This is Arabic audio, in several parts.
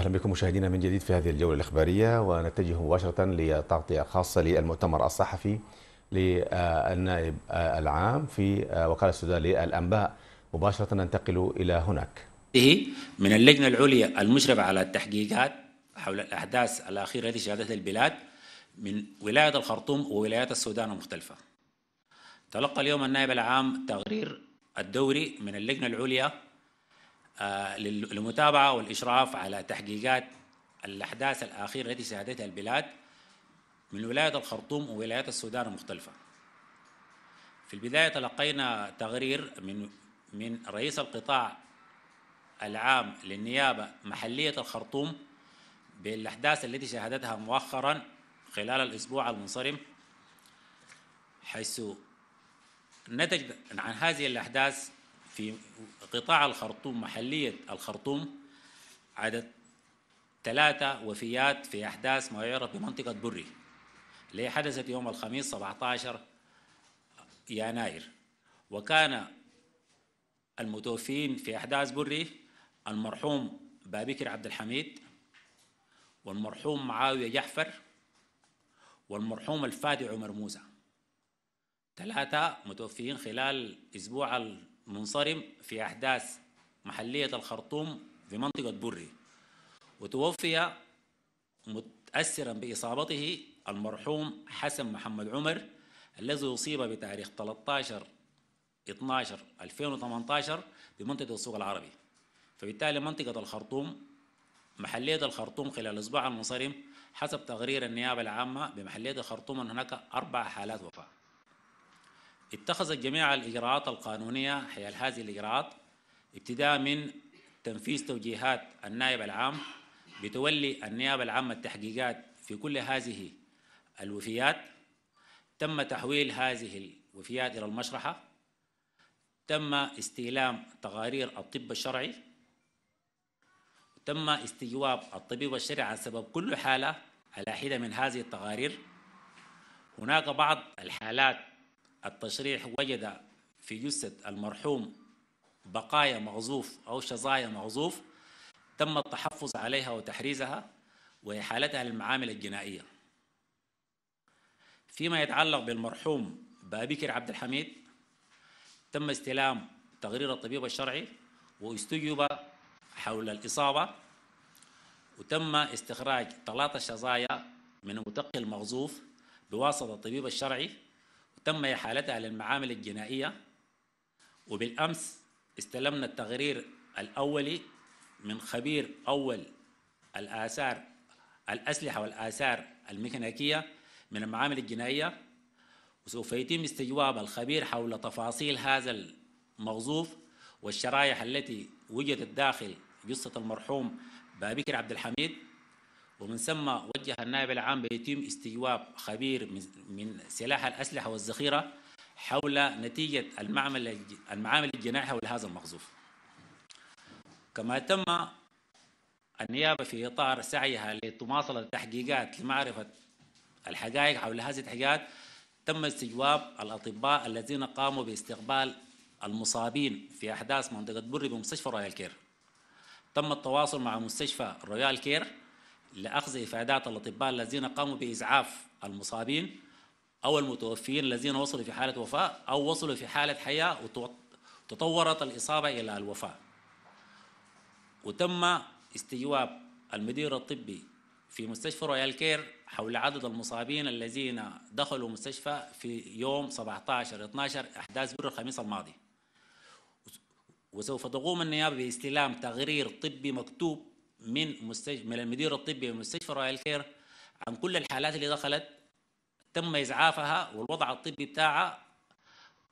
أهلا بكم مشاهدينا من جديد في هذه الجولة الإخبارية ونتجه مباشرة لتغطية خاصة للمؤتمر الصحفي للنائب العام في وكالة السودان للأنباء مباشرة ننتقل إلى هناك به من اللجنة العليا المشرفة على التحقيقات حول الأحداث الأخيرة التي شهدتها البلاد من ولاية الخرطوم وولايات السودان المختلفة تلقى اليوم النائب العام تقرير الدوري من اللجنة العليا آه، للمتابعة والإشراف على تحقيقات الأحداث الأخيرة التي شهدتها البلاد من ولاية الخرطوم وولايات السودان المختلفة في البداية تلقينا تقرير من من رئيس القطاع العام للنيابة محلية الخرطوم بالأحداث التي شهدتها مؤخرا خلال الأسبوع المنصرم حيث نتج عن هذه الأحداث في قطاع الخرطوم محلية الخرطوم عدد ثلاثة وفيات في أحداث ما يعرف بمنطقة بري اللي حدثت يوم الخميس 17 يناير وكان المتوفين في أحداث بري المرحوم بابكر عبد الحميد والمرحوم معاوية جحفر والمرحوم الفادي عمر موسى ثلاثة متوفيين خلال أسبوع منصرم في أحداث محلية الخرطوم في منطقة بري وتوفي متأثرا بإصابته المرحوم حسن محمد عمر الذي أصيب بتاريخ 13 12 2018 بمنطقة السوق العربي فبالتالي منطقة الخرطوم محلية الخرطوم خلال الأسبوع المنصرم حسب تقرير النيابة العامة بمحلية الخرطوم أن هناك أربع حالات وفاة اتخذت جميع الإجراءات القانونية حيال هذه الإجراءات ابتداء من تنفيذ توجيهات النائب العام بتولي النيابة العامة التحقيقات في كل هذه الوفيات تم تحويل هذه الوفيات إلى المشرحة تم استلام تقارير الطب الشرعي تم استجواب الطبيب الشرعي عن سبب كل حالة على حدة من هذه التقارير هناك بعض الحالات التصريح وجد في جثة المرحوم بقايا مغزوف أو شظايا مغزوف تم التحفظ عليها وتحريزها وإحالتها للمعامل الجنائية فيما يتعلق بالمرحوم بابكر عبد الحميد تم استلام تقرير الطبيب الشرعي واستجوب حول الإصابة وتم استخراج ثلاثة شظايا من المتقي المغزوف بواسطة الطبيب الشرعي تم إحالتها للمعامل الجنائية وبالأمس استلمنا التقرير الأولي من خبير أول الآثار الأسلحة والآثار الميكانيكية من المعامل الجنائية وسوف يتم استجواب الخبير حول تفاصيل هذا المغزوف والشرائح التي وجدت داخل جثة المرحوم بابكر عبد الحميد ومن ثم وجه النائب العام بيتم استجواب خبير من سلاح الأسلحة والذخيرة حول نتيجة المعمل المعامل الجناحة حول هذا المقذوف كما تم النيابة في إطار سعيها لتماصلة التحقيقات لمعرفة الحقائق حول هذه التحقيقات تم استجواب الأطباء الذين قاموا باستقبال المصابين في أحداث منطقة بري بمستشفى رويال كير تم التواصل مع مستشفى رويال كير لأخذ إفادات الأطباء الذين قاموا بإزعاف المصابين أو المتوفيين الذين وصلوا في حالة وفاة أو وصلوا في حالة حياة وتطورت الإصابة إلى الوفاة وتم استجواب المدير الطبي في مستشفى رويال كير حول عدد المصابين الذين دخلوا المستشفى في يوم 17 12 أحداث بر الخميس الماضي وسوف تقوم النيابة باستلام تقرير طبي مكتوب من مستشفى من المدير الطبي بمستشفى رويال كير عن كل الحالات اللي دخلت تم اسعافها والوضع الطبي بتاعها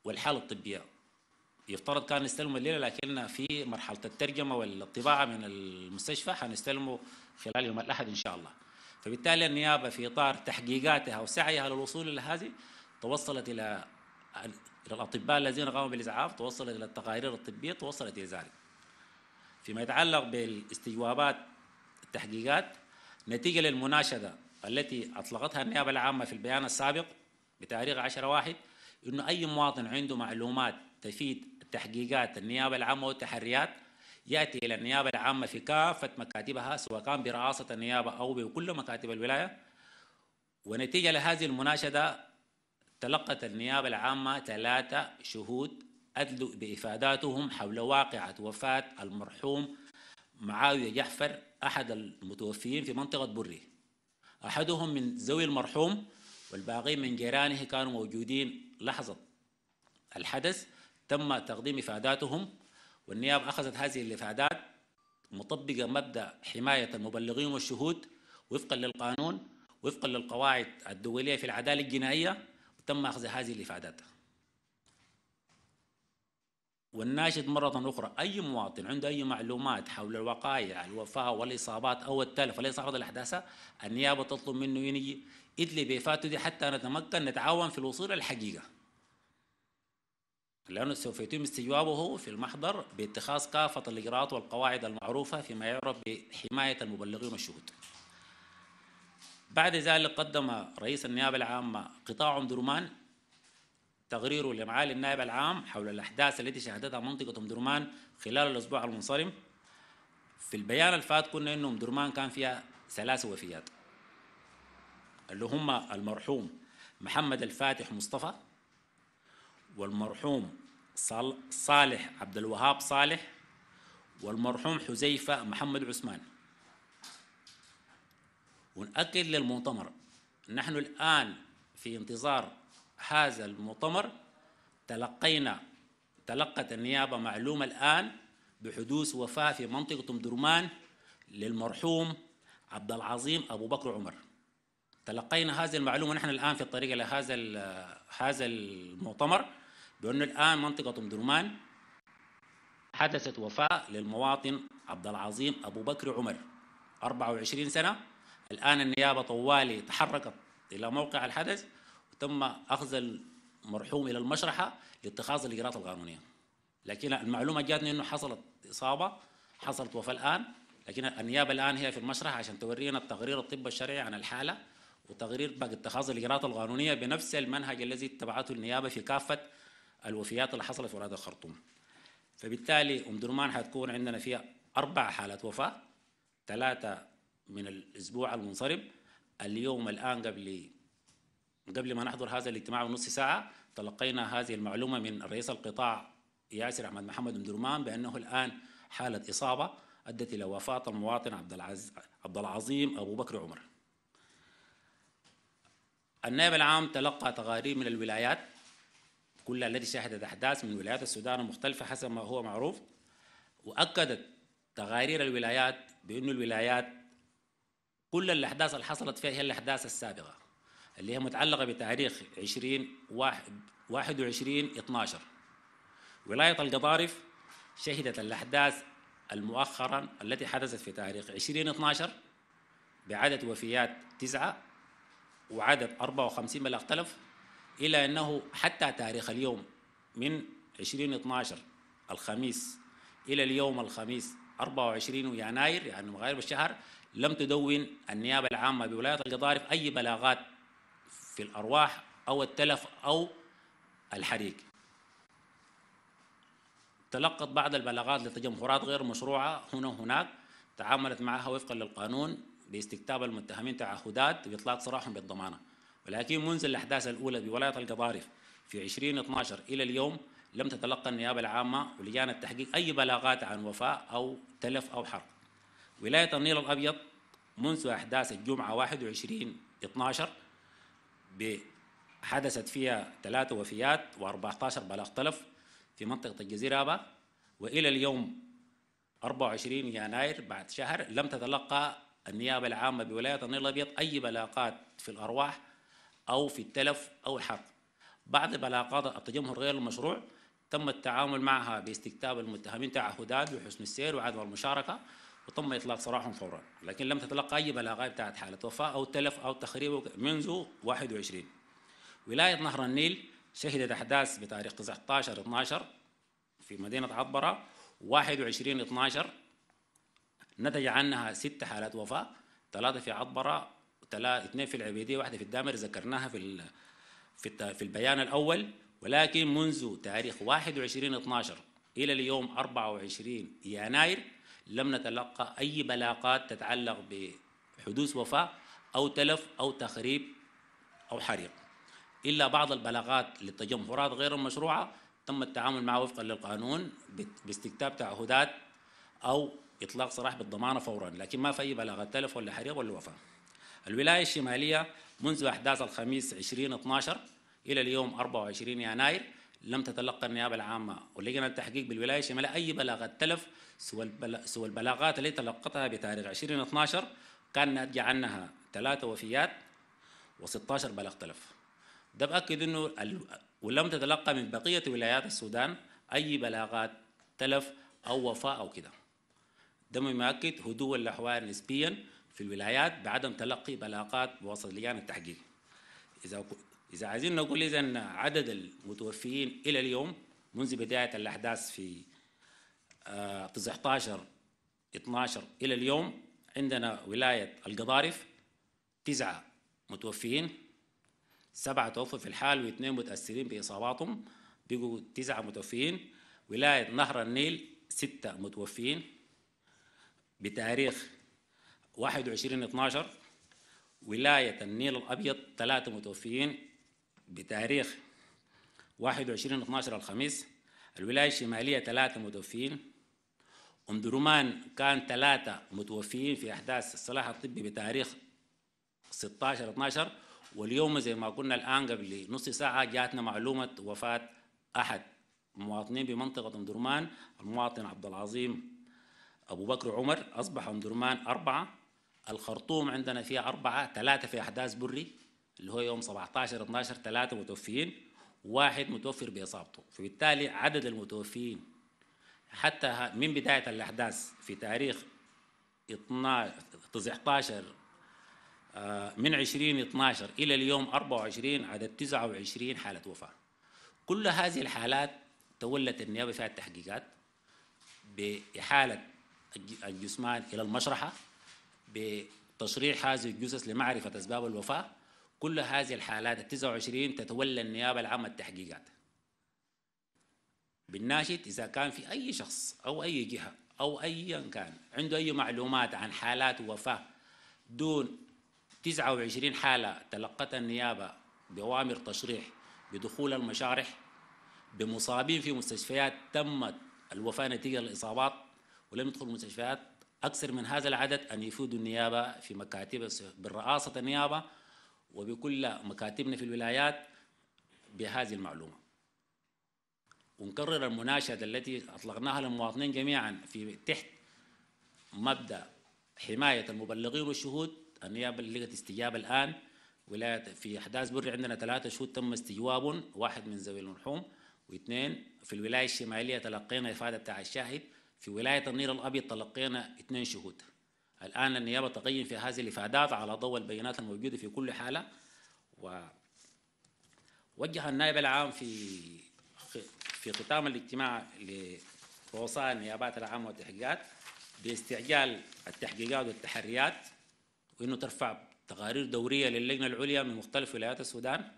والحاله الطبيه يفترض كان نستلم الليله لكن في مرحله الترجمه والطباعه من المستشفى حنستلمه خلال يوم الاحد ان شاء الله فبالتالي النيابه في اطار تحقيقاتها وسعيها للوصول الى هذه توصلت الى الاطباء الذين قاموا بالاسعاف توصلت الى التقارير الطبيه توصلت الى ذلك فيما يتعلق بالاستجوابات التحقيقات نتيجة للمناشدة التي أطلقتها النيابة العامة في البيان السابق بتاريخ 10 واحد أنه أي مواطن عنده معلومات تفيد تحقيقات النيابة العامة والتحريات يأتي إلى النيابة العامة في كافة مكاتبها سواء كان برئاسة النيابة أو بكل مكاتب الولاية ونتيجة لهذه المناشدة تلقت النيابة العامة ثلاثة شهود أدلوا بإفاداتهم حول واقعة وفاة المرحوم معاوية جحفر أحد المتوفيين في منطقة بري أحدهم من ذوي المرحوم والباقين من جيرانه كانوا موجودين لحظة الحدث تم تقديم إفاداتهم والنيابة أخذت هذه الإفادات مطبقة مبدأ حماية المبلغين والشهود وفقا للقانون وفقا للقواعد الدولية في العدالة الجنائية تم أخذ هذه الإفادات والناشد مرة أخرى أي مواطن عنده أي معلومات حول الوقائع الوفاة والإصابات أو التلف وليس عرض الأحداث النيابة تطلب منه يني إدلي بيفاته دي حتى نتمكن نتعاون في الوصول الحقيقة لأنه سوف يتم استجوابه في المحضر باتخاذ كافة الإجراءات والقواعد المعروفة فيما يعرف بحماية المبلغين والشهود بعد ذلك قدم رئيس النيابة العامة قطاع عمدرمان تقريره لمعالي النائب العام حول الأحداث التي شهدتها منطقة أم درمان خلال الأسبوع المنصرم في البيان الفات قلنا أن أم درمان كان فيها ثلاث وفيات اللي هم المرحوم محمد الفاتح مصطفى والمرحوم صالح عبد الوهاب صالح والمرحوم حذيفة محمد عثمان ونأكد للمؤتمر نحن الآن في انتظار هذا المؤتمر تلقينا تلقت النيابة معلومة الآن بحدوث وفاة في منطقة أم درمان للمرحوم عبد العظيم أبو بكر عمر تلقينا هذه المعلومة نحن الآن في الطريق إلى هذا هذا المؤتمر بأنه الآن منطقة أم درمان حدثت وفاة للمواطن عبد العظيم أبو بكر عمر 24 سنة الآن النيابة طوالي تحركت إلى موقع الحدث تم اخذ المرحوم الى المشرحه لاتخاذ الاجراءات القانونيه لكن المعلومه جاتني انه حصلت اصابه حصلت وفاه الان لكن النيابه الان هي في المشرحه عشان تورينا التقرير الطب الشرعي عن الحاله وتقرير باقي اتخاذ الاجراءات القانونيه بنفس المنهج الذي اتبعته النيابه في كافه الوفيات اللي حصلت في ولايه الخرطوم. فبالتالي ام درمان حتكون عندنا فيها اربع حالات وفاه ثلاثه من الاسبوع المنصرم اليوم الان قبل قبل ما نحضر هذا الاجتماع بنص ساعة تلقينا هذه المعلومة من رئيس القطاع ياسر أحمد محمد مدرمان بأنه الآن حالة إصابة أدت إلى وفاة المواطن عبد العز عبد العظيم أبو بكر عمر. النائب العام تلقى تقارير من الولايات كل التي شهدت أحداث من ولايات السودان المختلفة حسب ما هو معروف وأكدت تقارير الولايات بأن الولايات كل الأحداث اللي حصلت فيها هي الأحداث السابقة اللي هي متعلقة بتاريخ 20 21 12 ولاية القضارف شهدت الأحداث المؤخرا التي حدثت في تاريخ 20 12 بعدد وفيات تسعة وعدد 54 بلغ تلف إلى أنه حتى تاريخ اليوم من 20 12 الخميس إلى اليوم الخميس 24 يناير يعني مغارب الشهر لم تدون النيابة العامة بولاية القضارف أي بلاغات في الأرواح أو التلف أو الحريق تلقت بعض البلاغات لتجمهرات غير مشروعة هنا وهناك تعاملت معها وفقا للقانون باستكتاب المتهمين تعهدات بإطلاق سراحهم بالضمانة ولكن منذ الأحداث الأولى بولاية القضارف في 2012 إلى اليوم لم تتلقى النيابة العامة ولجان التحقيق أي بلاغات عن وفاة أو تلف أو حرق ولاية النيل الأبيض منذ أحداث الجمعة 21 12 حدثت فيها ثلاثة وفيات و14 بلاغ تلف في منطقة الجزيرة أبا وإلى اليوم 24 يناير بعد شهر لم تتلقى النيابة العامة بولاية النيل الأبيض أي بلاغات في الأرواح أو في التلف أو الحرق بعض بلاغات التجمهر غير المشروع تم التعامل معها باستكتاب المتهمين تعهدات بحسن السير وعدم المشاركة وتم إطلاق سراحهم فورا لكن لم تتلقى أي بلاغات بتاعت حالة وفاة أو تلف أو تخريب منذ 21 ولاية نهر النيل شهدت أحداث بتاريخ 19 12 في مدينة عطبرة 21 12 نتج عنها ست حالات وفاة ثلاثة في عطبرة اثنين في العبيدية واحدة في الدامر ذكرناها في في في البيان الأول ولكن منذ تاريخ 21 12 إلى اليوم 24 يناير لم نتلقى أي بلاغات تتعلق بحدوث وفاة أو تلف أو تخريب أو حريق إلا بعض البلاغات للتجمهرات غير المشروعة تم التعامل معها وفقا للقانون باستكتاب تعهدات أو إطلاق سراح بالضمانة فورا لكن ما في أي بلاغة تلف ولا حريق ولا وفاة الولاية الشمالية منذ أحداث الخميس 20 12 إلى اليوم 24 يناير لم تتلقى النيابة العامة ولجنة التحقيق بالولاية الشمالية أي بلاغة تلف سوى سوى البلاغات التي تلقتها بتاريخ 2012 كان ناتج عنها ثلاثة وفيات و16 بلاغ تلف ده بأكد أنه ال... ولم تتلقى من بقية ولايات السودان أي بلاغات تلف أو وفاة أو كده ده ما يؤكد هدوء الأحوال نسبيا في الولايات بعدم تلقي بلاغات بواسطة لجان التحقيق إذا إذا عايزين نقول إذا عدد المتوفيين إلى اليوم منذ بداية الأحداث في 19 آه، 12 إلى اليوم عندنا ولاية القضارف تسعة متوفيين سبعة توفوا في الحال واثنين متأثرين بإصاباتهم بقوا تسعة متوفيين ولاية نهر النيل ستة متوفيين بتاريخ 21 12 ولاية النيل الأبيض ثلاثة متوفيين بتاريخ 21 12 الخميس الولاية الشمالية ثلاثة متوفيين أم درمان كان ثلاثة متوفيين في أحداث الصلاح الطبي بتاريخ 16 12 واليوم زي ما قلنا الآن قبل نص ساعة جاتنا معلومة وفاة أحد مواطنين بمنطقة أم درمان المواطن عبد العظيم أبو بكر عمر أصبح أم درمان أربعة الخرطوم عندنا فيها أربعة ثلاثة في أحداث بري اللي هو يوم 17 12 3 متوفيين واحد متوفر باصابته فبالتالي عدد المتوفيين حتى من بدايه الاحداث في تاريخ 12 19 آه، من 20 12 الى اليوم 24 عدد 29 حاله وفاه كل هذه الحالات تولت النيابه فيها التحقيقات باحاله الجثمان الى المشرحه بتشريح هذه الجثث لمعرفه اسباب الوفاه كل هذه الحالات ال 29 تتولى النيابه العامه التحقيقات بالناشط اذا كان في اي شخص او اي جهه او ايا كان عنده اي معلومات عن حالات وفاه دون 29 حاله تلقتها النيابه بأوامر تشريح بدخول المشارح بمصابين في مستشفيات تمت الوفاه نتيجه الإصابات ولم يدخلوا المستشفيات اكثر من هذا العدد ان يفيدوا النيابه في مكاتب برئاسه النيابه وبكل مكاتبنا في الولايات بهذه المعلومة ونكرر المناشدة التي أطلقناها للمواطنين جميعا في تحت مبدأ حماية المبلغين والشهود النيابة اللي لقت استجابة الآن ولاية في أحداث بري عندنا ثلاثة شهود تم استجواب واحد من ذوي المرحوم واثنين في الولاية الشمالية تلقينا إفادة بتاع الشاهد في ولاية النير الأبيض تلقينا اثنين شهود الآن النيابة تقيم في هذه الإفادات على ضوء البيانات الموجودة في كل حالة ووجه النائب العام في في ختام الاجتماع لرؤساء النيابات العامة والتحقيقات باستعجال التحقيقات والتحريات وأنه ترفع تقارير دورية للجنة العليا من مختلف ولايات السودان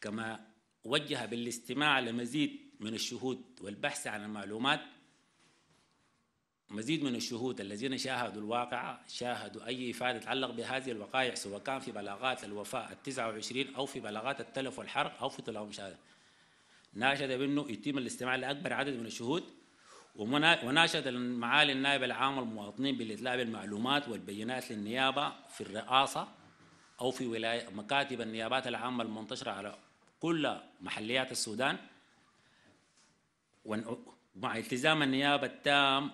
كما وجه بالاستماع لمزيد من الشهود والبحث عن المعلومات مزيد من الشهود الذين شاهدوا الواقعة شاهدوا أي إفادة تتعلق بهذه الوقائع سواء كان في بلاغات الوفاء التسعة وعشرين أو في بلاغات التلف والحرق أو في طلاب مشاهدة ناشد بأنه يتم الاستماع لأكبر عدد من الشهود وناشد معالي النائب العام المواطنين بالإطلاع بالمعلومات والبينات للنيابة في الرئاسة أو في ولاية مكاتب النيابات العامة المنتشرة على كل محليات السودان مع التزام النيابة التام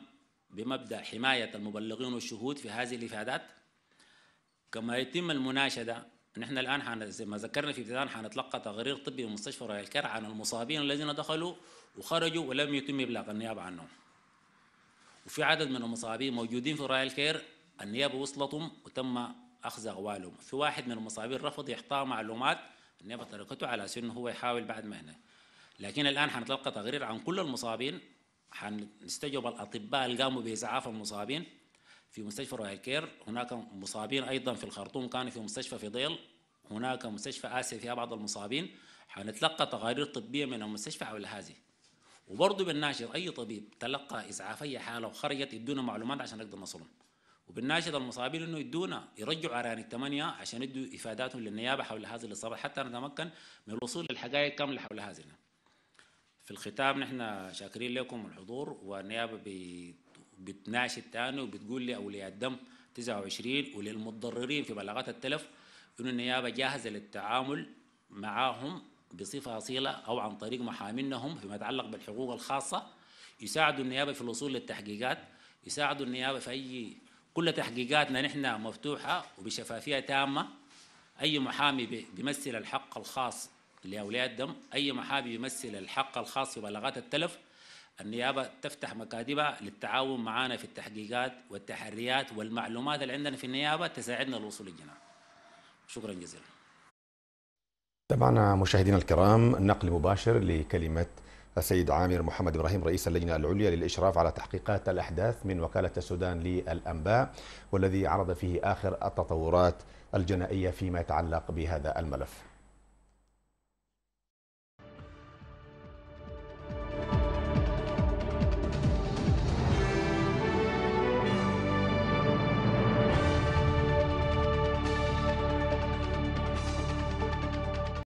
بمبدا حمايه المبلغين والشهود في هذه الافادات كما يتم المناشده نحن الان زي ما ذكرنا في ابتداء حنتلقى تقرير طبي من مستشفى رويال كار عن المصابين الذين دخلوا وخرجوا ولم يتم ابلاغ النيابه عنهم وفي عدد من المصابين موجودين في راي كير النيابه وصلتهم وتم اخذ اغوالهم في واحد من المصابين رفض يحطى معلومات النيابه تركته على اساس انه هو يحاول بعد ما هنا لكن الان حنتلقى تقرير عن كل المصابين حنستجوب الاطباء اللي قاموا باسعاف المصابين في مستشفى رويال كير هناك مصابين ايضا في الخرطوم كانوا في مستشفى فضيل هناك مستشفى اسيا فيها بعض المصابين حنتلقى تقارير طبيه من المستشفى حول هذه وبرضه بالناشر اي طبيب تلقى اسعاف اي حاله وخرجت يدونا معلومات عشان نقدر نصلهم وبنناشد المصابين انه يدونا يرجعوا عران الثمانيه عشان يدوا افاداتهم للنيابه حول هذه الاصابه حتى نتمكن من الوصول للحقائق كامله حول هذه في الختام نحن شاكرين لكم الحضور والنيابه بتناشد تاني وبتقول لاولياء الدم 29 وللمتضررين في بلاغات التلف انه النيابه جاهزه للتعامل معاهم بصفه اصيله او عن طريق محامينهم فيما يتعلق بالحقوق الخاصه يساعدوا النيابه في الوصول للتحقيقات يساعدوا النيابه في اي كل تحقيقاتنا نحن مفتوحه وبشفافيه تامه اي محامي بيمثل الحق الخاص لأولياء الدم أي محامي يمثل الحق الخاص ببلاغات التلف النيابة تفتح مكاتبها للتعاون معنا في التحقيقات والتحريات والمعلومات اللي عندنا في النيابة تساعدنا للوصول للجناح شكرا جزيلا تابعنا مشاهدينا الكرام نقل مباشر لكلمة السيد عامر محمد إبراهيم رئيس اللجنة العليا للإشراف على تحقيقات الأحداث من وكالة السودان للأنباء والذي عرض فيه آخر التطورات الجنائية فيما يتعلق بهذا الملف